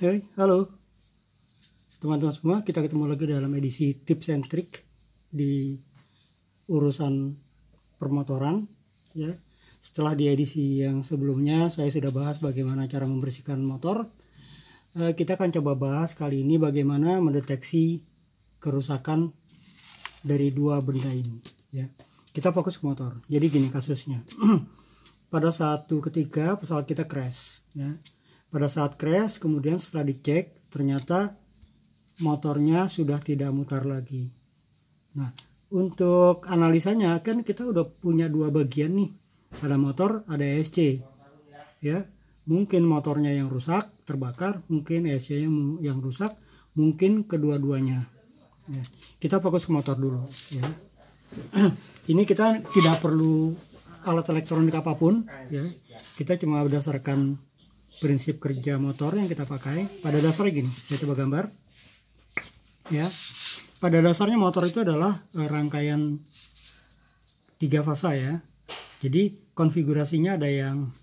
Hey, halo teman-teman semua, kita ketemu lagi dalam edisi tips and trick di urusan permotoran ya. Setelah di edisi yang sebelumnya saya sudah bahas bagaimana cara membersihkan motor, eh, kita akan coba bahas kali ini bagaimana mendeteksi kerusakan dari dua benda ini ya. Kita fokus ke motor. Jadi gini kasusnya. Pada satu ketika pesawat kita crash ya pada saat crash, kemudian setelah dicek, ternyata motornya sudah tidak mutar lagi. Nah, untuk analisanya kan kita udah punya dua bagian nih. Ada motor, ada ESC. Ya, mungkin motornya yang rusak, terbakar, mungkin ESC yang yang rusak, mungkin kedua-duanya. Ya. Kita fokus ke motor dulu, ya. Ini kita tidak perlu alat elektronik apapun, ya. Kita cuma berdasarkan prinsip kerja motor yang kita pakai pada dasarnya gini saya coba gambar ya pada dasarnya motor itu adalah eh, rangkaian tiga fasa ya jadi konfigurasinya ada yang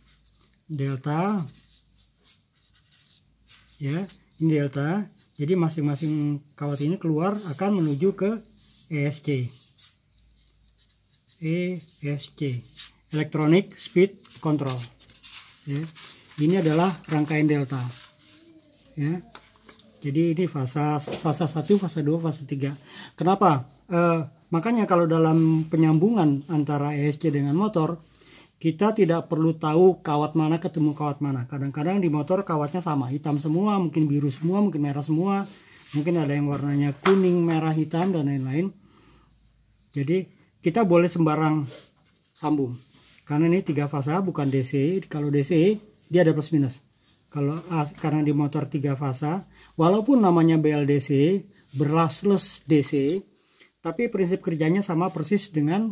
delta ya ini delta jadi masing-masing kawat ini keluar akan menuju ke ESC ESC electronic speed control ya ini adalah rangkaian delta ya jadi ini fase fase 1 fase 2 fase 3 kenapa eh, makanya kalau dalam penyambungan antara ESC dengan motor kita tidak perlu tahu kawat mana ketemu kawat mana kadang-kadang di motor kawatnya sama hitam semua mungkin biru semua mungkin merah semua mungkin ada yang warnanya kuning merah hitam dan lain-lain jadi kita boleh sembarang sambung karena ini tiga fase bukan DC e. kalau DC e, dia ada plus minus kalau ah, karena di motor tiga fasa walaupun namanya BLDC brushless DC tapi prinsip kerjanya sama persis dengan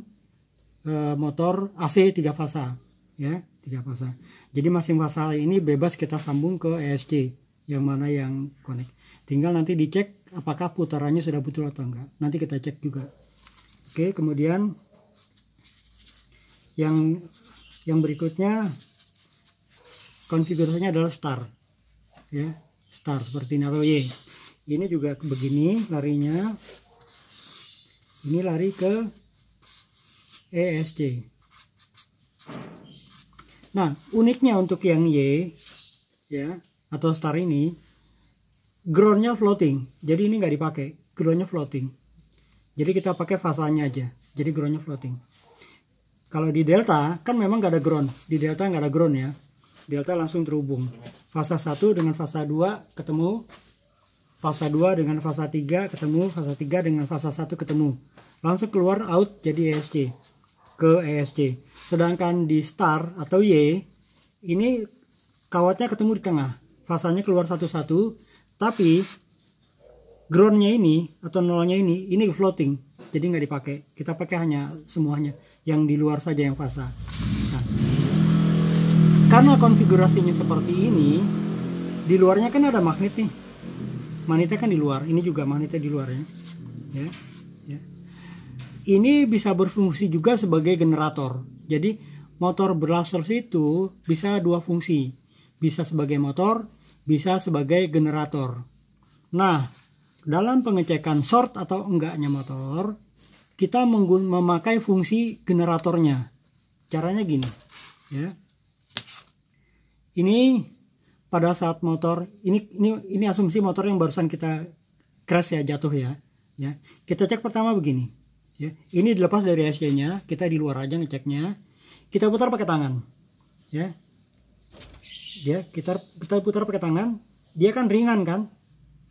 e, motor AC tiga fasa ya tiga fasa jadi masing fasa ini bebas kita sambung ke ESC yang mana yang connect tinggal nanti dicek apakah putarannya sudah betul atau enggak nanti kita cek juga oke kemudian yang yang berikutnya konfigurasinya adalah star ya star seperti ini Y ini juga begini larinya ini lari ke ESC nah uniknya untuk yang Y ya atau star ini groundnya floating jadi ini nggak dipakai groundnya floating jadi kita pakai fasanya aja jadi groundnya floating kalau di delta kan memang nggak ada ground di delta nggak ada ground ya delta langsung terhubung. Fasa 1 dengan fasa 2 ketemu, fasa 2 dengan fasa 3 ketemu, fasa 3 dengan fasa 1 ketemu. Langsung keluar out jadi ESC ke ESC. Sedangkan di star atau Y ini kawatnya ketemu di tengah. Fasanya keluar satu-satu, tapi groundnya ini atau nolnya ini ini floating jadi nggak dipakai kita pakai hanya semuanya yang di luar saja yang fasa karena konfigurasinya seperti ini di luarnya kan ada magnet nih magnetnya kan di luar ini juga magnetnya di luarnya. ya ya, ini bisa berfungsi juga sebagai generator jadi motor berlaser itu bisa dua fungsi bisa sebagai motor bisa sebagai generator nah dalam pengecekan short atau enggaknya motor kita memakai fungsi generatornya caranya gini ya ini pada saat motor ini ini ini asumsi motor yang barusan kita crash ya jatuh ya ya kita cek pertama begini ya ini dilepas dari SG nya kita di luar aja ngeceknya kita putar pakai tangan ya dia kita kita putar pakai tangan dia kan ringan kan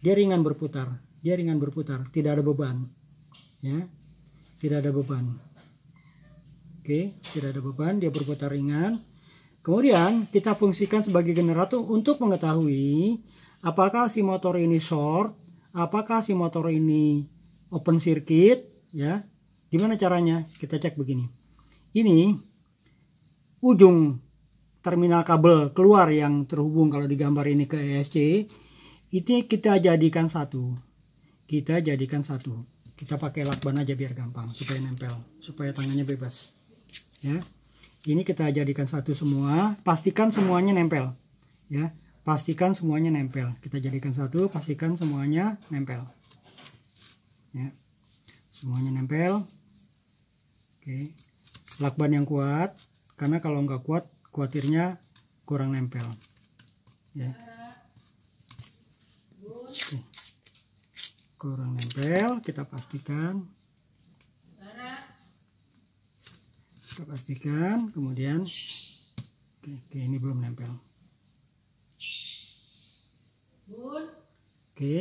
dia ringan berputar dia ringan berputar tidak ada beban ya tidak ada beban oke tidak ada beban dia berputar ringan Kemudian kita fungsikan sebagai generator untuk mengetahui apakah si motor ini short, apakah si motor ini open circuit, ya. Gimana caranya? Kita cek begini. Ini ujung terminal kabel keluar yang terhubung kalau di gambar ini ke ESC. Ini kita jadikan satu. Kita jadikan satu. Kita pakai lakban aja biar gampang supaya nempel, supaya tangannya bebas. Ya ini kita jadikan satu semua pastikan semuanya nempel ya pastikan semuanya nempel kita jadikan satu pastikan semuanya nempel ya semuanya nempel oke lakban yang kuat karena kalau nggak kuat kuatirnya kurang nempel ya oke. kurang nempel kita pastikan kita pastikan kemudian oke, oke ini belum nempel oke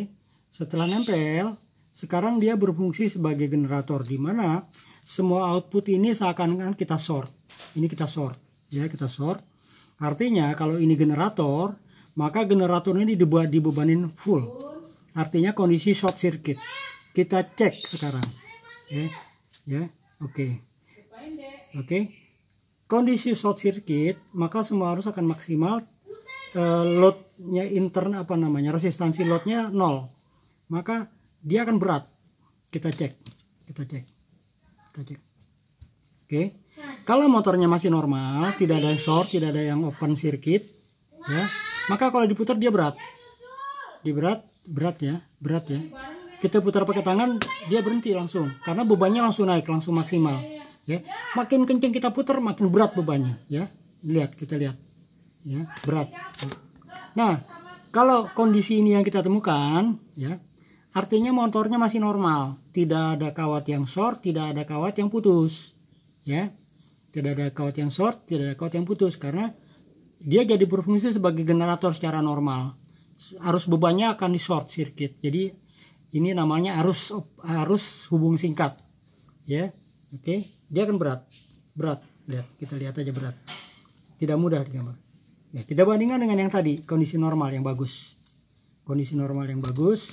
setelah nempel sekarang dia berfungsi sebagai generator di mana semua output ini seakan-akan kita short ini kita short ya kita short artinya kalau ini generator maka generator ini dibuat dibebanin full artinya kondisi short circuit kita cek sekarang ya ya oke okay oke okay? kondisi short circuit maka semua arus akan maksimal uh, loadnya intern apa namanya resistansi loadnya nol maka dia akan berat kita cek kita cek kita cek oke okay. kalau motornya masih normal tidak ada yang short tidak ada yang open circuit ya maka kalau diputar dia berat Di berat berat ya berat ya kita putar pakai tangan dia berhenti langsung karena bebannya langsung naik langsung maksimal ya makin kenceng kita putar makin berat bebannya ya lihat kita lihat ya berat nah kalau kondisi ini yang kita temukan ya artinya motornya masih normal tidak ada kawat yang short tidak ada kawat yang putus ya tidak ada kawat yang short tidak ada kawat yang putus karena dia jadi berfungsi sebagai generator secara normal arus bebannya akan di short circuit jadi ini namanya arus arus hubung singkat ya oke okay dia akan berat berat lihat kita lihat aja berat tidak mudah digambar ya kita bandingkan dengan yang tadi kondisi normal yang bagus kondisi normal yang bagus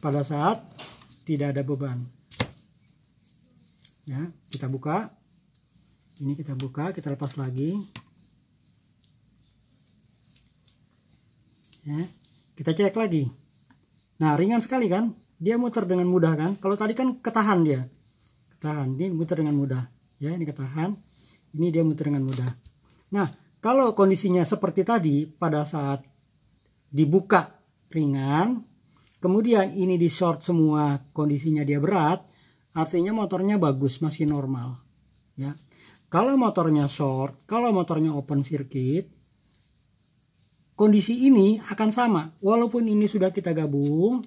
pada saat tidak ada beban ya kita buka ini kita buka kita lepas lagi ya kita cek lagi nah ringan sekali kan dia muter dengan mudah kan kalau tadi kan ketahan dia tahan ini muter dengan mudah ya ini ketahan ini dia muter dengan mudah nah kalau kondisinya seperti tadi pada saat dibuka ringan kemudian ini di short semua kondisinya dia berat artinya motornya bagus masih normal ya kalau motornya short kalau motornya open circuit kondisi ini akan sama walaupun ini sudah kita gabung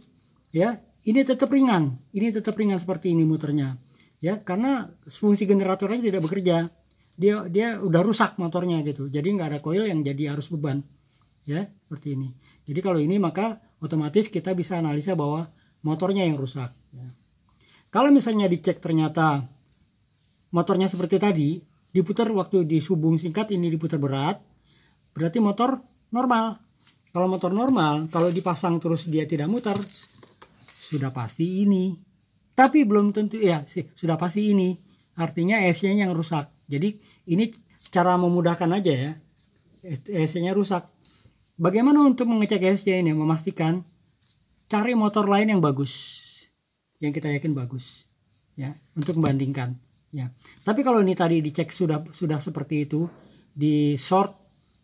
ya ini tetap ringan ini tetap ringan seperti ini muternya ya karena fungsi generatornya tidak bekerja dia dia udah rusak motornya gitu jadi nggak ada koil yang jadi arus beban ya seperti ini jadi kalau ini maka otomatis kita bisa analisa bahwa motornya yang rusak ya. kalau misalnya dicek ternyata motornya seperti tadi diputar waktu di subung singkat ini diputar berat berarti motor normal kalau motor normal kalau dipasang terus dia tidak muter sudah pasti ini tapi belum tentu ya sih sudah pasti ini artinya ac nya yang rusak jadi ini cara memudahkan aja ya ac nya rusak bagaimana untuk mengecek AC ini memastikan cari motor lain yang bagus yang kita yakin bagus ya untuk membandingkan ya tapi kalau ini tadi dicek sudah sudah seperti itu di short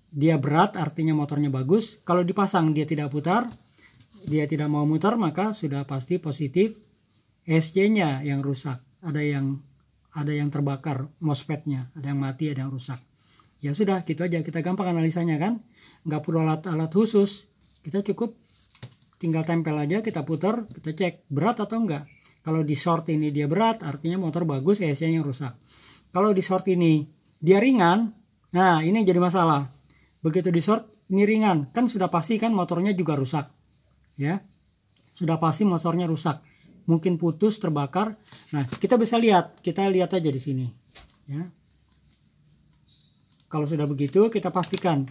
dia berat artinya motornya bagus kalau dipasang dia tidak putar dia tidak mau mutar maka sudah pasti positif sc nya yang rusak, ada yang ada yang terbakar MOSFET-nya, ada yang mati, ada yang rusak. Ya sudah, gitu aja. Kita gampang analisanya kan. Nggak perlu alat-alat khusus. Kita cukup tinggal tempel aja, kita putar, kita cek berat atau enggak. Kalau di short ini dia berat, artinya motor bagus, sc nya yang rusak. Kalau di short ini dia ringan, nah ini jadi masalah. Begitu di short, ini ringan. Kan sudah pasti kan motornya juga rusak. Ya, sudah pasti motornya rusak mungkin putus terbakar nah kita bisa lihat kita lihat aja di sini ya kalau sudah begitu kita pastikan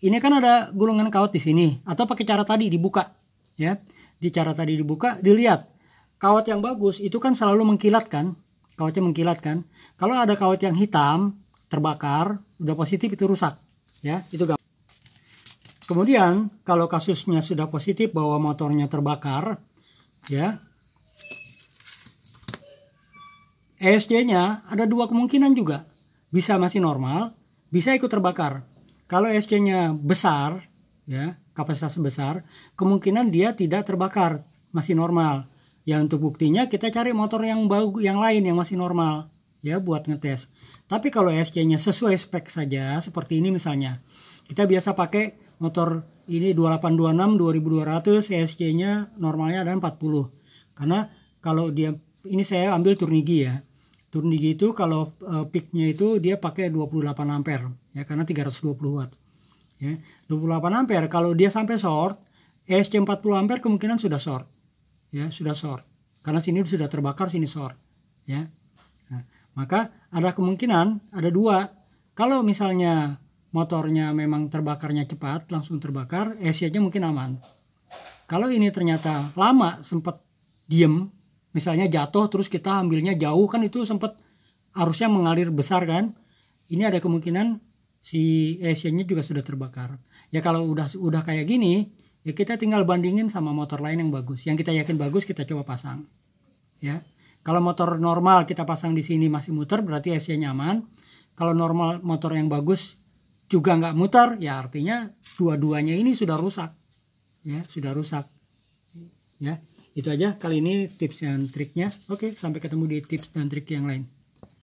ini kan ada gulungan kawat di sini atau pakai cara tadi dibuka ya di cara tadi dibuka dilihat kawat yang bagus itu kan selalu mengkilat kan kawatnya mengkilat kan kalau ada kawat yang hitam terbakar udah positif itu rusak ya itu gampang Kemudian kalau kasusnya sudah positif bahwa motornya terbakar, ya ESC-nya ada dua kemungkinan juga. Bisa masih normal, bisa ikut terbakar. Kalau ESC-nya besar, ya, kapasitas besar, kemungkinan dia tidak terbakar, masih normal. Ya untuk buktinya kita cari motor yang bau yang lain yang masih normal ya buat ngetes. Tapi kalau ESC-nya sesuai spek saja seperti ini misalnya. Kita biasa pakai motor ini 2826 2200 ESC-nya normalnya ada 40. Karena kalau dia ini saya ambil turnigi ya turun itu kalau uh, peaknya itu dia pakai 28 ampere ya karena 320 watt ya 28 ampere kalau dia sampai short ESC 40 ampere kemungkinan sudah short ya sudah short karena sini sudah terbakar sini short ya nah, maka ada kemungkinan ada dua kalau misalnya motornya memang terbakarnya cepat langsung terbakar ESC-nya mungkin aman kalau ini ternyata lama sempat diem misalnya jatuh terus kita ambilnya jauh kan itu sempat arusnya mengalir besar kan ini ada kemungkinan si esennya juga sudah terbakar ya kalau udah udah kayak gini ya kita tinggal bandingin sama motor lain yang bagus yang kita yakin bagus kita coba pasang ya kalau motor normal kita pasang di sini masih muter berarti esennya nyaman kalau normal motor yang bagus juga nggak muter ya artinya dua-duanya ini sudah rusak ya sudah rusak ya itu aja kali ini tips dan triknya oke sampai ketemu di tips dan trik yang lain